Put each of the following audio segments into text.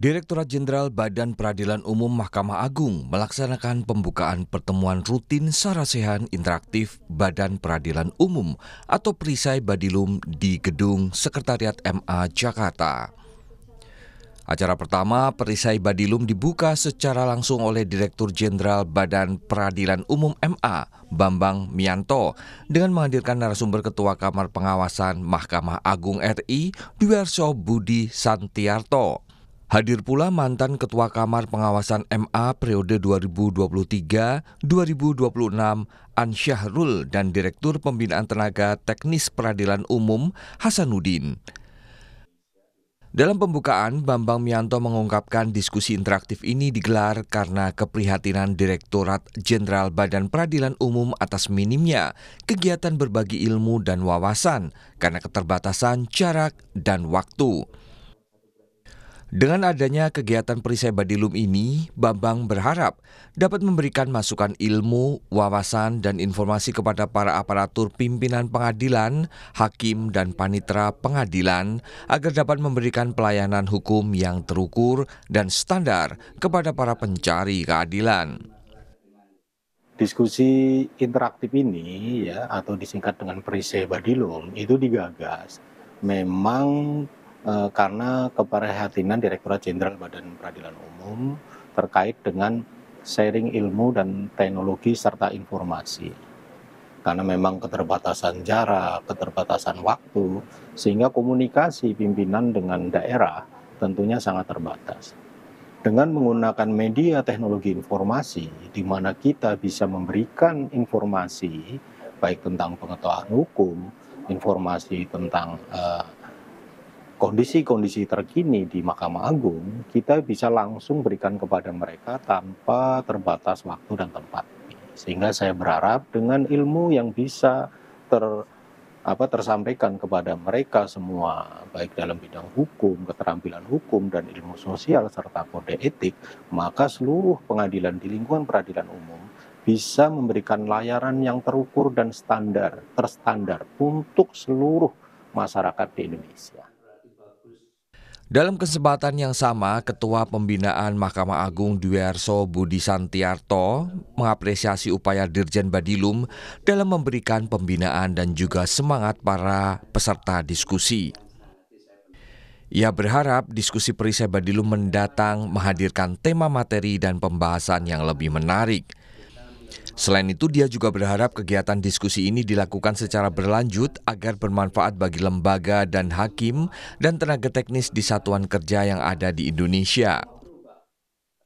Direktorat Jenderal Badan Peradilan Umum Mahkamah Agung melaksanakan pembukaan pertemuan rutin Sarasehan Interaktif Badan Peradilan Umum atau Perisai Badilum di Gedung Sekretariat MA Jakarta. Acara pertama Perisai Badilum dibuka secara langsung oleh Direktur Jenderal Badan Peradilan Umum MA, Bambang Mianto, dengan menghadirkan narasumber Ketua Kamar Pengawasan Mahkamah Agung RI, Duerso Budi Santiarto. Hadir pula mantan Ketua Kamar Pengawasan MA periode 2023-2026 Ansyahrul dan Direktur Pembinaan Tenaga Teknis Peradilan Umum Hasanuddin. Dalam pembukaan, Bambang Mianto mengungkapkan diskusi interaktif ini digelar karena keprihatinan Direktorat Jenderal Badan Peradilan Umum atas minimnya kegiatan berbagi ilmu dan wawasan karena keterbatasan jarak dan waktu. Dengan adanya kegiatan Perisai Badilum ini, Bambang berharap dapat memberikan masukan ilmu, wawasan, dan informasi kepada para aparatur pimpinan pengadilan, hakim, dan panitera pengadilan agar dapat memberikan pelayanan hukum yang terukur dan standar kepada para pencari keadilan. Diskusi interaktif ini ya atau disingkat dengan Perisai Badilum itu digagas memang Eh, karena keprihatinan Direktorat Jenderal Badan Peradilan Umum terkait dengan sharing ilmu dan teknologi serta informasi karena memang keterbatasan jarak, keterbatasan waktu, sehingga komunikasi pimpinan dengan daerah tentunya sangat terbatas. Dengan menggunakan media teknologi informasi, di mana kita bisa memberikan informasi baik tentang pengetahuan hukum, informasi tentang uh, kondisi-kondisi terkini di Mahkamah Agung, kita bisa langsung berikan kepada mereka tanpa terbatas waktu dan tempat. Sehingga saya berharap dengan ilmu yang bisa ter apa tersampaikan kepada mereka semua baik dalam bidang hukum, keterampilan hukum dan ilmu sosial serta kode etik, maka seluruh pengadilan di lingkungan peradilan umum bisa memberikan layaran yang terukur dan standar, terstandar untuk seluruh masyarakat di Indonesia. Dalam kesempatan yang sama, Ketua Pembinaan Mahkamah Agung Dwiarso Budi Santiarto mengapresiasi upaya Dirjen Badilum dalam memberikan pembinaan dan juga semangat para peserta diskusi. Ia berharap diskusi perisai Badilum mendatang menghadirkan tema materi dan pembahasan yang lebih menarik – Selain itu, dia juga berharap kegiatan diskusi ini dilakukan secara berlanjut agar bermanfaat bagi lembaga dan hakim dan tenaga teknis di satuan kerja yang ada di Indonesia.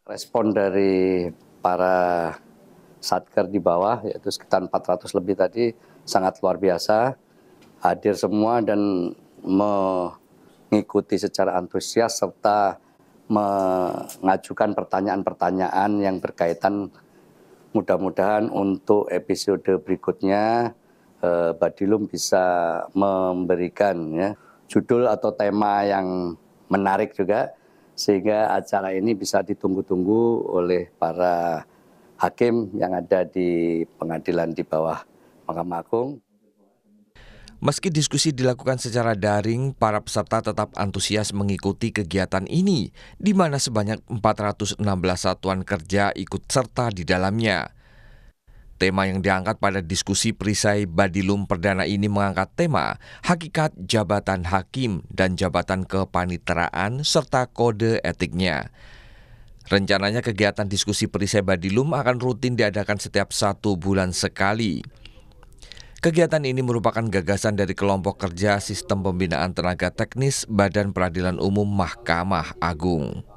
Respon dari para satker di bawah, yaitu sekitar 400 lebih tadi, sangat luar biasa. Hadir semua dan mengikuti secara antusias serta mengajukan pertanyaan-pertanyaan yang berkaitan mudah-mudahan untuk episode berikutnya eh, Badilum bisa memberikan ya judul atau tema yang menarik juga sehingga acara ini bisa ditunggu-tunggu oleh para hakim yang ada di pengadilan di bawah Mahkamah Agung. Meski diskusi dilakukan secara daring, para peserta tetap antusias mengikuti kegiatan ini, di mana sebanyak 416 satuan kerja ikut serta di dalamnya. Tema yang diangkat pada diskusi perisai Badilum Perdana ini mengangkat tema hakikat jabatan hakim dan jabatan kepaniteraan serta kode etiknya. Rencananya kegiatan diskusi perisai Badilum akan rutin diadakan setiap satu bulan sekali. Kegiatan ini merupakan gagasan dari kelompok kerja Sistem Pembinaan Tenaga Teknis Badan Peradilan Umum Mahkamah Agung.